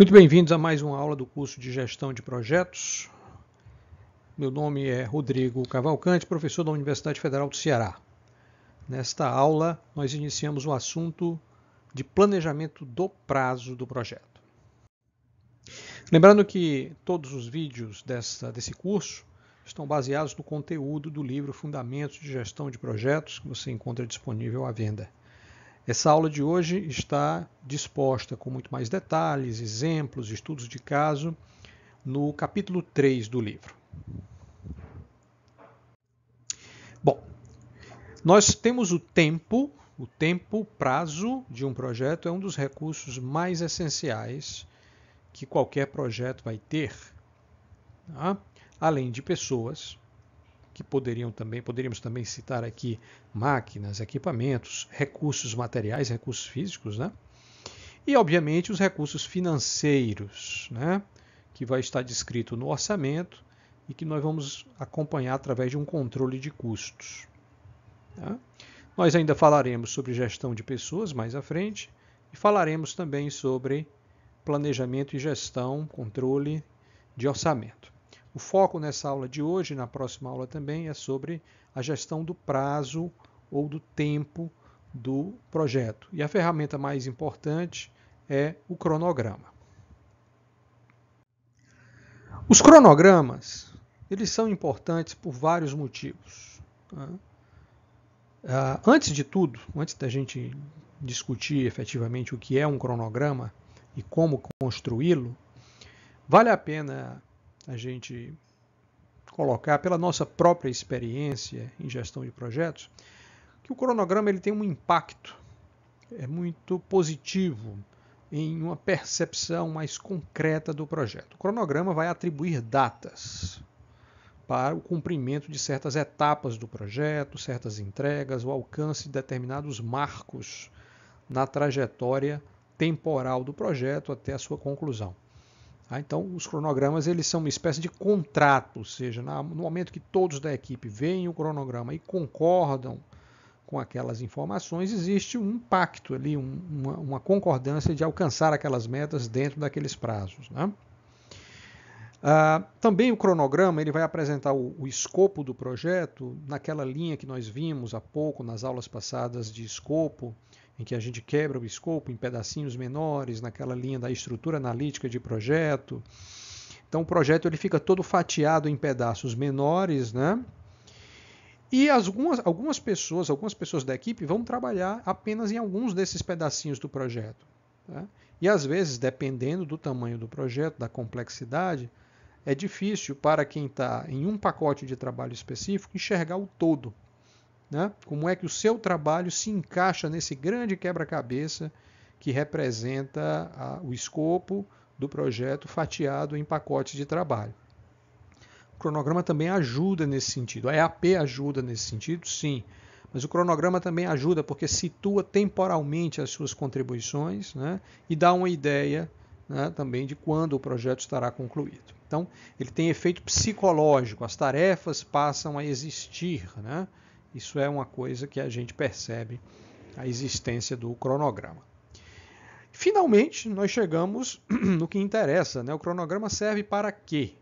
Muito bem-vindos a mais uma aula do curso de Gestão de Projetos. Meu nome é Rodrigo Cavalcante, professor da Universidade Federal do Ceará. Nesta aula, nós iniciamos o assunto de planejamento do prazo do projeto. Lembrando que todos os vídeos dessa, desse curso estão baseados no conteúdo do livro Fundamentos de Gestão de Projetos, que você encontra disponível à venda. Essa aula de hoje está disposta com muito mais detalhes, exemplos, estudos de caso no capítulo 3 do livro. Bom, nós temos o tempo, o tempo, prazo de um projeto é um dos recursos mais essenciais que qualquer projeto vai ter, tá? além de pessoas que poderiam também, poderíamos também citar aqui máquinas, equipamentos, recursos materiais, recursos físicos, né? E obviamente os recursos financeiros, né? Que vai estar descrito no orçamento e que nós vamos acompanhar através de um controle de custos. Tá? Nós ainda falaremos sobre gestão de pessoas mais à frente e falaremos também sobre planejamento e gestão, controle de orçamento. O foco nessa aula de hoje, na próxima aula também, é sobre a gestão do prazo ou do tempo do projeto. E a ferramenta mais importante é o cronograma. Os cronogramas, eles são importantes por vários motivos. Tá? Ah, antes de tudo, antes da gente discutir efetivamente o que é um cronograma e como construí-lo, vale a pena a gente colocar pela nossa própria experiência em gestão de projetos, que o cronograma ele tem um impacto é muito positivo em uma percepção mais concreta do projeto. O cronograma vai atribuir datas para o cumprimento de certas etapas do projeto, certas entregas, o alcance de determinados marcos na trajetória temporal do projeto até a sua conclusão. Tá? então, os cronogramas eles são uma espécie de contrato, ou seja, no momento que todos da equipe veem o cronograma e concordam com aquelas informações, existe um pacto ali, uma, uma, concordância de alcançar aquelas metas dentro daqueles prazos. Né? Ah, também o cronograma ele vai apresentar o, o, escopo do projeto naquela linha que nós vimos há pouco nas aulas passadas de escopo em que a gente quebra o escopo em pedacinhos menores, naquela linha da estrutura analítica de projeto. Então o projeto ele fica todo fatiado em pedaços menores, né? E algumas, algumas pessoas, algumas pessoas da equipe vão trabalhar apenas em alguns desses pedacinhos do projeto. Né? E às vezes, dependendo do tamanho do projeto, da complexidade, é difícil para quem está em um pacote de trabalho específico enxergar o todo. Né? Como é que o seu trabalho se encaixa nesse grande quebra-cabeça que representa a, o escopo do projeto fatiado em pacotes de trabalho. O cronograma também ajuda nesse sentido. A EAP ajuda nesse sentido, sim. Mas o cronograma também ajuda porque situa temporalmente as suas contribuições né? e dá uma ideia né, também de quando o projeto estará concluído. Então, ele tem efeito psicológico, as tarefas passam a existir. Né? Isso é uma coisa que a gente percebe a existência do cronograma. Finalmente, nós chegamos no que interessa. Né? O cronograma serve para quê?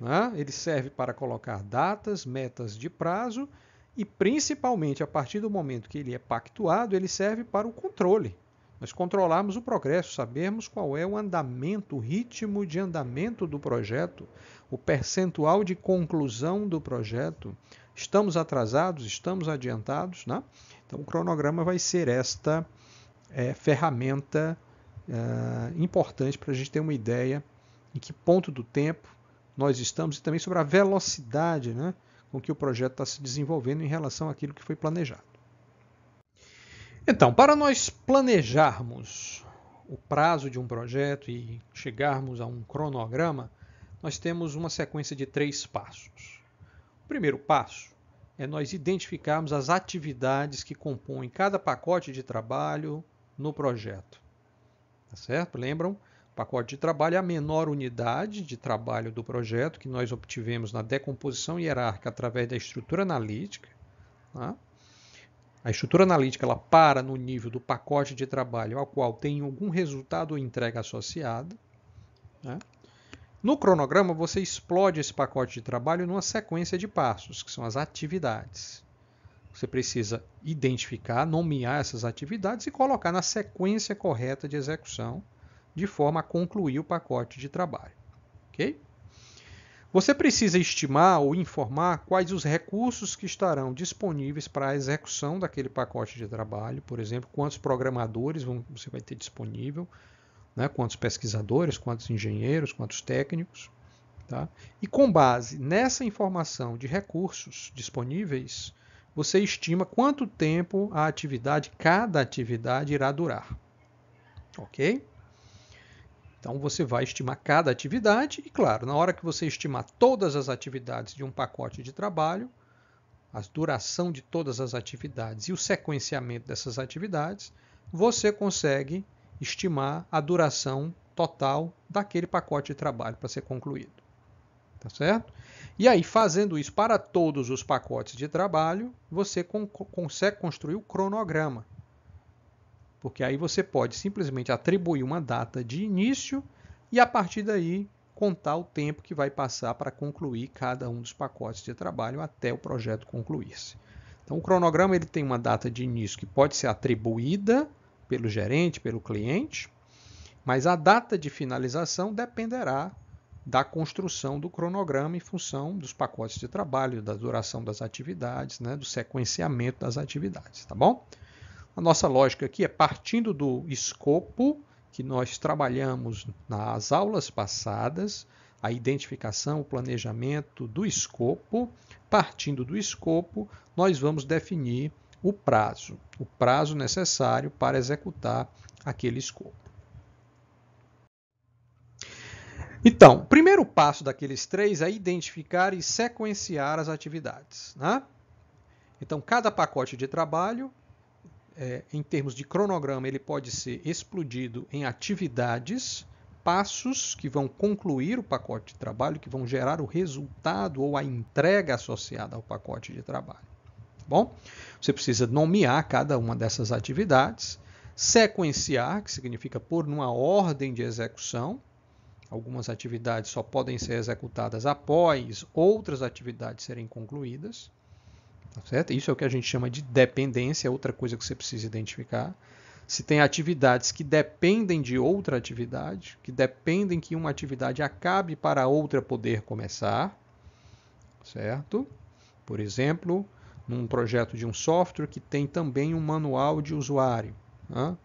Né? Ele serve para colocar datas, metas de prazo e, principalmente, a partir do momento que ele é pactuado, ele serve para o controle. Nós controlarmos o progresso, sabermos qual é o andamento, o ritmo de andamento do projeto, o percentual de conclusão do projeto, Estamos atrasados, estamos adiantados, né? Então o cronograma vai ser esta é, ferramenta é, importante para a gente ter uma ideia em que ponto do tempo nós estamos e também sobre a velocidade, né? Com que o projeto está se desenvolvendo em relação àquilo que foi planejado. Então, para nós planejarmos o prazo de um projeto e chegarmos a um cronograma, nós temos uma sequência de três passos primeiro passo é nós identificarmos as atividades que compõem cada pacote de trabalho no projeto. Tá certo? Lembram? O pacote de trabalho é a menor unidade de trabalho do projeto que nós obtivemos na decomposição hierárquica através da estrutura analítica. Tá? A estrutura analítica ela para no nível do pacote de trabalho ao qual tem algum resultado ou entrega associado. Né? No cronograma, você explode esse pacote de trabalho numa sequência de passos, que são as atividades. Você precisa identificar, nomear essas atividades e colocar na sequência correta de execução, de forma a concluir o pacote de trabalho. Ok? Você precisa estimar ou informar quais os recursos que estarão disponíveis para a execução daquele pacote de trabalho, por exemplo, quantos programadores você vai ter disponível, né, quantos pesquisadores, quantos engenheiros, quantos técnicos. Tá? E com base nessa informação de recursos disponíveis, você estima quanto tempo a atividade, cada atividade, irá durar. Ok? Então você vai estimar cada atividade e, claro, na hora que você estimar todas as atividades de um pacote de trabalho, a duração de todas as atividades e o sequenciamento dessas atividades, você consegue estimar a duração total daquele pacote de trabalho para ser concluído. Tá certo? E aí, fazendo isso para todos os pacotes de trabalho, você con consegue construir o cronograma. Porque aí você pode simplesmente atribuir uma data de início e a partir daí contar o tempo que vai passar para concluir cada um dos pacotes de trabalho até o projeto concluir-se. Então, o cronograma ele tem uma data de início que pode ser atribuída pelo gerente, pelo cliente, mas a data de finalização dependerá da construção do cronograma em função dos pacotes de trabalho, da duração das atividades, né, do sequenciamento das atividades, tá bom? A nossa lógica aqui é partindo do escopo que nós trabalhamos nas aulas passadas, a identificação, o planejamento do escopo. Partindo do escopo, nós vamos definir o prazo, o prazo necessário para executar aquele escopo. Então, o primeiro passo daqueles três é identificar e sequenciar as atividades. Né? Então, cada pacote de trabalho, é, em termos de cronograma, ele pode ser explodido em atividades, passos que vão concluir o pacote de trabalho, que vão gerar o resultado ou a entrega associada ao pacote de trabalho bom? Você precisa nomear cada uma dessas atividades, sequenciar, que significa pôr numa ordem de execução. Algumas atividades só podem ser executadas após outras atividades serem concluídas. Tá certo? Isso é o que a gente chama de dependência, é outra coisa que você precisa identificar. Se tem atividades que dependem de outra atividade, que dependem que uma atividade acabe para a outra poder começar, certo? Por exemplo, num projeto de um software que tem também um manual de usuário. Né?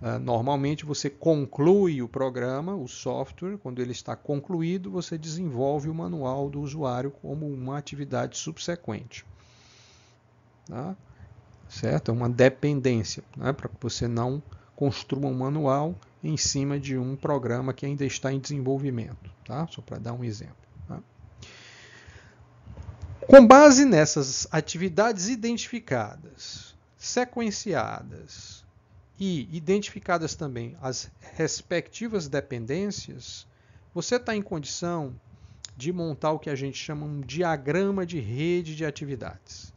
É, normalmente você conclui o programa, o software, quando ele está concluído, você desenvolve o manual do usuário como uma atividade subsequente. Tá? Certo? É uma dependência, né? para que você não construa um manual em cima de um programa que ainda está em desenvolvimento. Tá? Só para dar um exemplo. Com base nessas atividades identificadas, sequenciadas e identificadas também as respectivas dependências, você está em condição de montar o que a gente chama um diagrama de rede de atividades,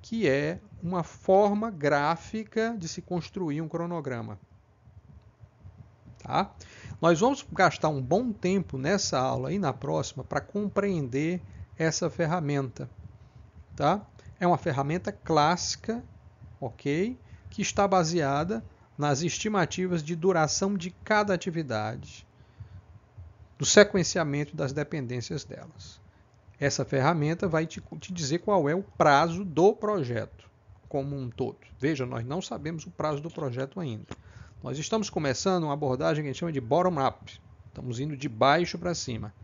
que é uma forma gráfica de se construir um cronograma. Tá? Nós vamos gastar um bom tempo nessa aula e na próxima para compreender essa ferramenta, tá? É uma ferramenta clássica, ok? Que está baseada nas estimativas de duração de cada atividade, do sequenciamento das dependências delas. Essa ferramenta vai te, te dizer qual é o prazo do projeto como um todo. Veja, nós não sabemos o prazo do projeto ainda. Nós estamos começando uma abordagem que a gente chama de bottom-up. Estamos indo de baixo para cima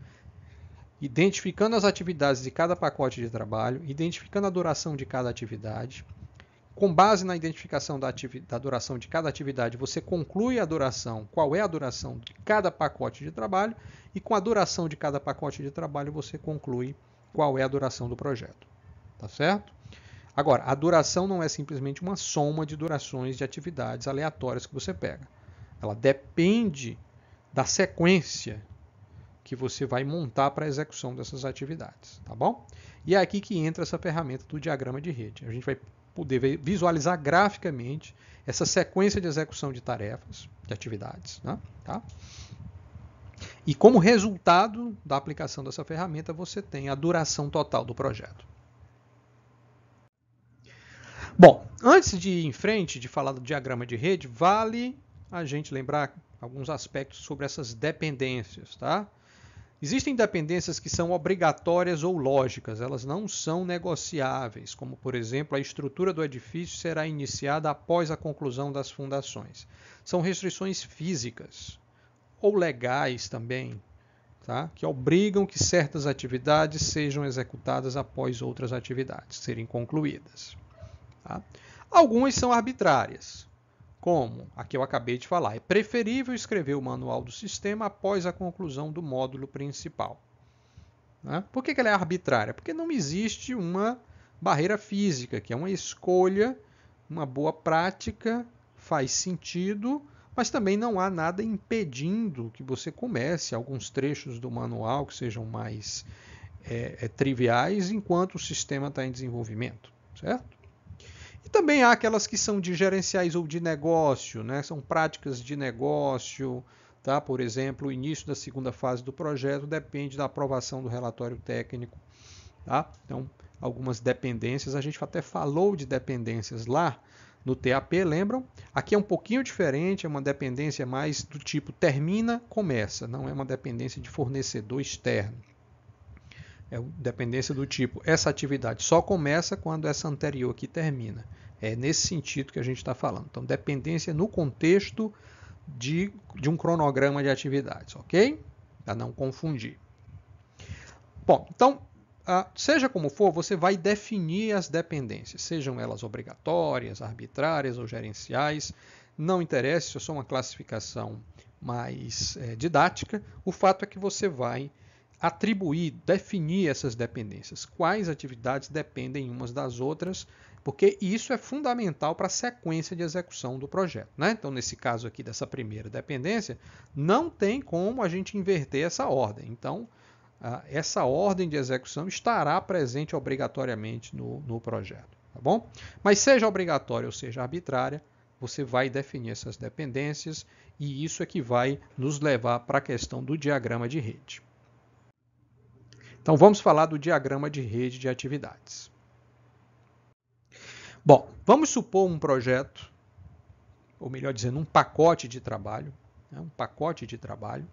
identificando as atividades de cada pacote de trabalho, identificando a duração de cada atividade. Com base na identificação da, da, duração de cada atividade, você conclui a duração, qual é a duração de cada pacote de trabalho, e com a duração de cada pacote de trabalho, você conclui qual é a duração do projeto. Tá certo? Agora, a duração não é simplesmente uma soma de durações de atividades aleatórias que você pega. Ela depende da sequência que você vai montar para a execução dessas atividades, tá bom? E é aqui que entra essa ferramenta do diagrama de rede. A gente vai poder visualizar graficamente essa sequência de execução de tarefas, de atividades, né? tá? E como resultado da aplicação dessa ferramenta, você tem a duração total do projeto. Bom, antes de ir em frente, de falar do diagrama de rede, vale a gente lembrar alguns aspectos sobre essas dependências, tá? Existem dependências que são obrigatórias ou lógicas, elas não são negociáveis, como, por exemplo, a estrutura do edifício será iniciada após a conclusão das fundações. São restrições físicas ou legais também, tá? que obrigam que certas atividades sejam executadas após outras atividades serem concluídas. Tá? Algumas são arbitrárias, como a que eu acabei de falar. É preferível escrever o manual do sistema após a conclusão do módulo principal. Né? Por que, que ela é arbitrária? Porque não existe uma barreira física, que é uma escolha, uma boa prática, faz sentido, mas também não há nada impedindo que você comece alguns trechos do manual que sejam mais é, é, triviais enquanto o sistema está em desenvolvimento, certo? E também há aquelas que são de gerenciais ou de negócio, né? são práticas de negócio. Tá? Por exemplo, o início da segunda fase do projeto depende da aprovação do relatório técnico. Tá? Então, algumas dependências, a gente até falou de dependências lá no TAP, lembram? Aqui é um pouquinho diferente, é uma dependência mais do tipo termina, começa, não é uma dependência de fornecedor externo. É dependência do tipo. Essa atividade só começa quando essa anterior aqui termina. É nesse sentido que a gente está falando. Então, dependência no contexto de, de um cronograma de atividades, ok? Para não confundir. Bom, então, seja como for, você vai definir as dependências, sejam elas obrigatórias, arbitrárias ou gerenciais, não interessa se é uma classificação mais é, didática, o fato é que você vai atribuir, definir essas dependências, quais atividades dependem umas das outras, porque isso é fundamental para a sequência de execução do projeto. Né? Então, nesse caso aqui dessa primeira dependência, não tem como a gente inverter essa ordem. Então, essa ordem de execução estará presente obrigatoriamente no, no projeto. Tá bom? Mas seja obrigatória ou seja arbitrária, você vai definir essas dependências e isso é que vai nos levar para a questão do diagrama de rede. Então vamos falar do diagrama de rede de atividades. Bom, vamos supor um projeto, ou melhor dizendo, um pacote de trabalho, né, um pacote de trabalho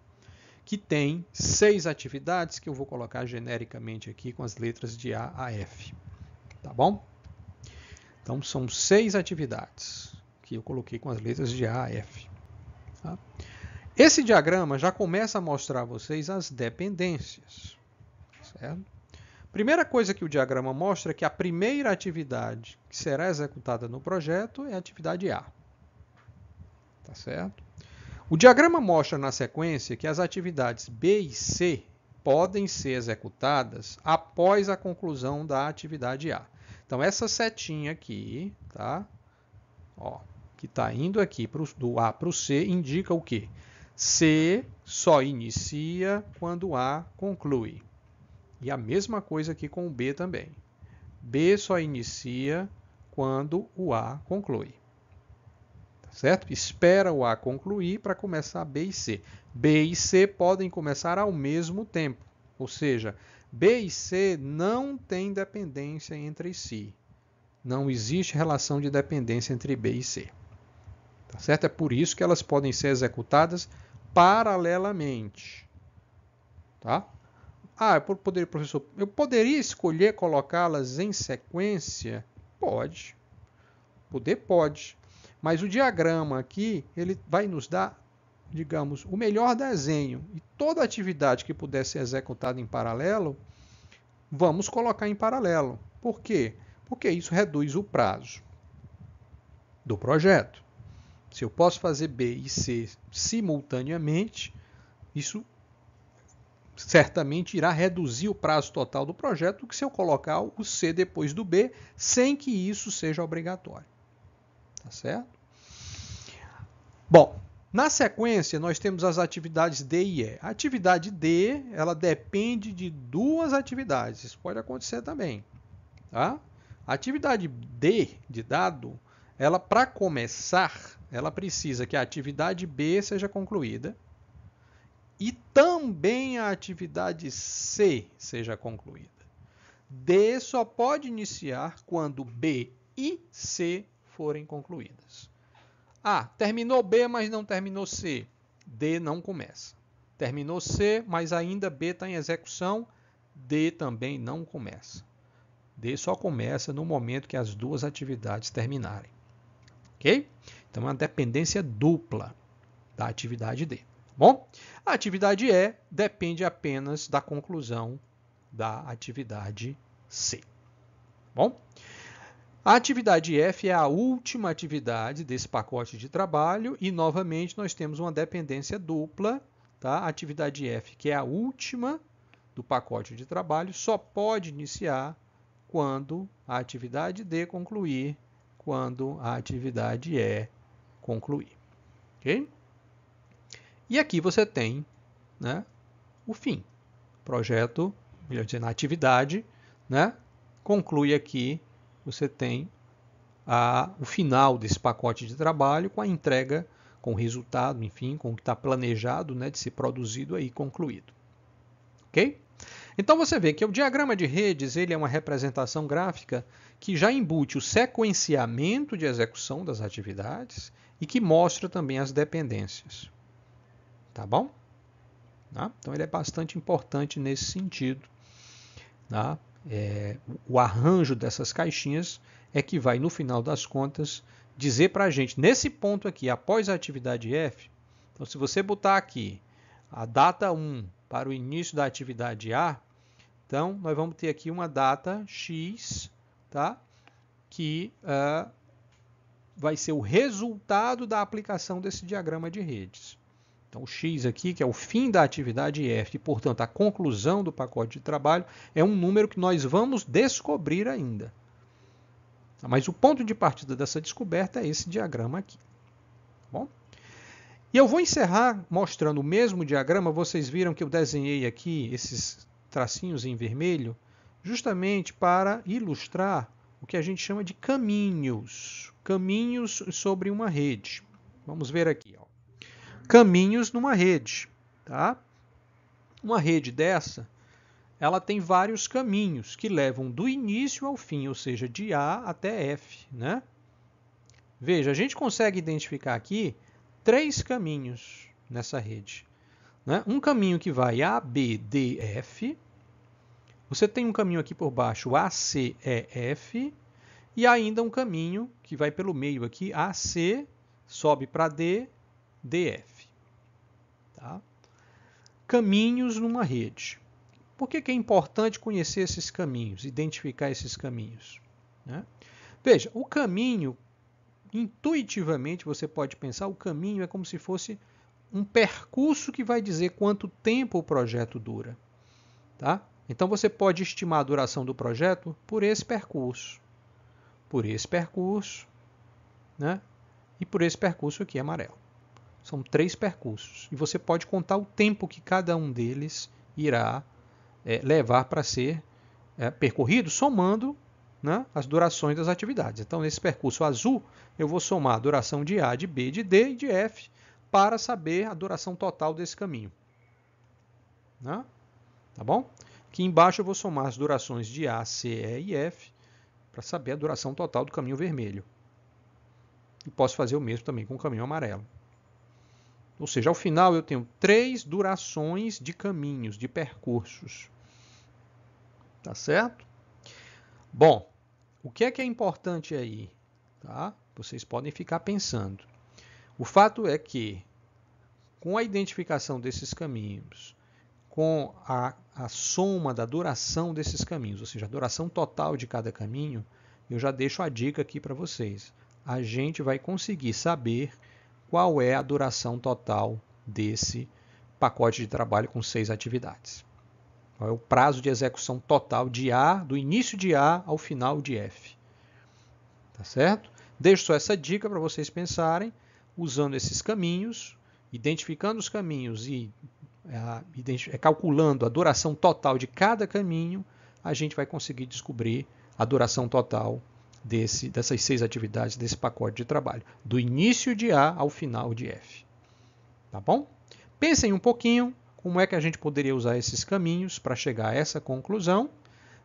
que tem seis atividades que eu vou colocar genericamente aqui com as letras de A a F, tá bom? Então são seis atividades que eu coloquei com as letras de A a F. Tá? Esse diagrama já começa a mostrar a vocês as dependências. Certo? Primeira coisa que o diagrama mostra é que a primeira atividade que será executada no projeto é a atividade A. Tá certo? O diagrama mostra na sequência que as atividades B e C podem ser executadas após a conclusão da atividade A. Então essa setinha aqui, tá? Ó, que está indo aqui pro, do A para o C indica o que? C só inicia quando A conclui. E a mesma coisa aqui com o B também. B só inicia quando o A conclui. Tá certo? Espera o A concluir para começar B e C. B e C podem começar ao mesmo tempo. Ou seja, B e C não têm dependência entre si. Não existe relação de dependência entre B e C. Tá certo? É por isso que elas podem ser executadas paralelamente. Tá? Ah, por poder, professor, eu poderia escolher colocá-las em sequência? Pode. Poder pode. Mas o diagrama aqui, ele vai nos dar, digamos, o melhor desenho. E toda atividade que puder ser executada em paralelo, vamos colocar em paralelo. Por quê? Porque isso reduz o prazo do projeto. Se eu posso fazer B e C simultaneamente, isso certamente irá reduzir o prazo total do projeto do que se eu colocar o C depois do B, sem que isso seja obrigatório. Tá certo? Bom, na sequência nós temos as atividades D e E. A atividade D, ela depende de duas atividades, isso pode acontecer também, tá? A atividade D de dado, ela para começar, ela precisa que a atividade B seja concluída e também a atividade C seja concluída. D só pode iniciar quando B e C forem concluídas. Ah, terminou B, mas não terminou C. D não começa. Terminou C, mas ainda B está em execução. D também não começa. D só começa no momento que as duas atividades terminarem. Ok? Então é uma dependência dupla da atividade D bom? A atividade E depende apenas da conclusão da atividade C. Bom? A atividade F é a última atividade desse pacote de trabalho e novamente nós temos uma dependência dupla, tá? A atividade F, que é a última do pacote de trabalho, só pode iniciar quando a atividade D concluir, quando a atividade E concluir. OK? E aqui você tem né, o fim. Projeto, melhor dizendo, atividade, né, conclui aqui, você tem a, o final desse pacote de trabalho com a entrega, com o resultado, enfim, com o que está planejado né, de ser produzido aí concluído. Ok? Então você vê que o diagrama de redes ele é uma representação gráfica que já embute o sequenciamento de execução das atividades e que mostra também as dependências. Tá bom? Tá? Então ele é bastante importante nesse sentido. Tá? É, o arranjo dessas caixinhas é que vai, no final das contas, dizer para a gente, nesse ponto aqui, após a atividade F, então se você botar aqui a data 1 para o início da atividade A, então nós vamos ter aqui uma data X, tá? que uh, vai ser o resultado da aplicação desse diagrama de redes. Então, o X aqui, que é o fim da atividade F, e, portanto, a conclusão do pacote de trabalho, é um número que nós vamos descobrir ainda. Mas o ponto de partida dessa descoberta é esse diagrama aqui. Tá bom? E eu vou encerrar mostrando o mesmo diagrama. Vocês viram que eu desenhei aqui esses tracinhos em vermelho, justamente para ilustrar o que a gente chama de caminhos. Caminhos sobre uma rede. Vamos ver aqui. Ó caminhos numa rede. Tá? Uma rede dessa, ela tem vários caminhos que levam do início ao fim, ou seja, de A até F. Né? Veja, a gente consegue identificar aqui três caminhos nessa rede. Né? Um caminho que vai A, B, D, F. Você tem um caminho aqui por baixo, A, C, E, F. E ainda um caminho que vai pelo meio aqui, A, C, sobe para D, d f Tá? Caminhos numa rede. Por que, que, é importante conhecer esses caminhos, identificar esses caminhos? Né? Veja, o caminho, intuitivamente você pode pensar, o caminho é como se fosse um percurso que vai dizer quanto tempo o projeto dura. Tá? Então você pode estimar a duração do projeto por esse percurso, por esse percurso né? e por esse percurso aqui é amarelo. São três percursos. E você pode contar o tempo que cada um deles irá é, levar para ser é, percorrido, somando né, as durações das atividades. Então, nesse percurso azul, eu vou somar a duração de A, de B, de D e de F para saber a duração total desse caminho. Né? Tá bom? Aqui embaixo eu vou somar as durações de A, C, E e F para saber a duração total do caminho vermelho. E posso fazer o mesmo também com o caminho amarelo. Ou seja, ao final eu tenho três durações de caminhos, de percursos. Tá certo? Bom, o que é que é importante aí? Tá? Vocês podem ficar pensando. O fato é que, com a identificação desses caminhos, com a, a soma da duração desses caminhos, ou seja, a duração total de cada caminho, eu já deixo a dica aqui para vocês. A gente vai conseguir saber qual é a duração total desse pacote de trabalho com seis atividades. Qual é o prazo de execução total de A, do início de A ao final de F. Tá certo? Deixo só essa dica para vocês pensarem, usando esses caminhos, identificando os caminhos e é, é calculando a duração total de cada caminho, a gente vai conseguir descobrir a duração total desse, dessas seis atividades desse pacote de trabalho, do início de A ao final de F. Tá bom? Pensem um pouquinho como é que a gente poderia usar esses caminhos para chegar a essa conclusão.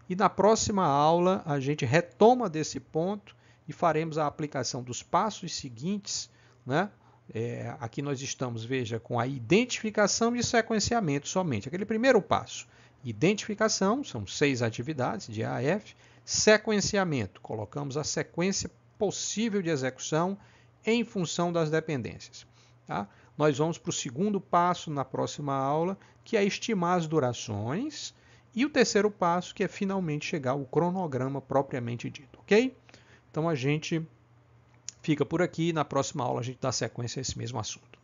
E na próxima aula a gente retoma desse ponto e faremos a aplicação dos passos seguintes. Né? É, aqui nós estamos, veja, com a identificação e sequenciamento somente, aquele primeiro passo. Identificação, são seis atividades de A a F. Sequenciamento, colocamos a sequência possível de execução em função das dependências. Tá? Nós vamos para o segundo passo na próxima aula, que é estimar as durações, e o terceiro passo, que é finalmente chegar ao cronograma propriamente dito, ok? Então a gente fica por aqui, na próxima aula a gente dá sequência a esse mesmo assunto.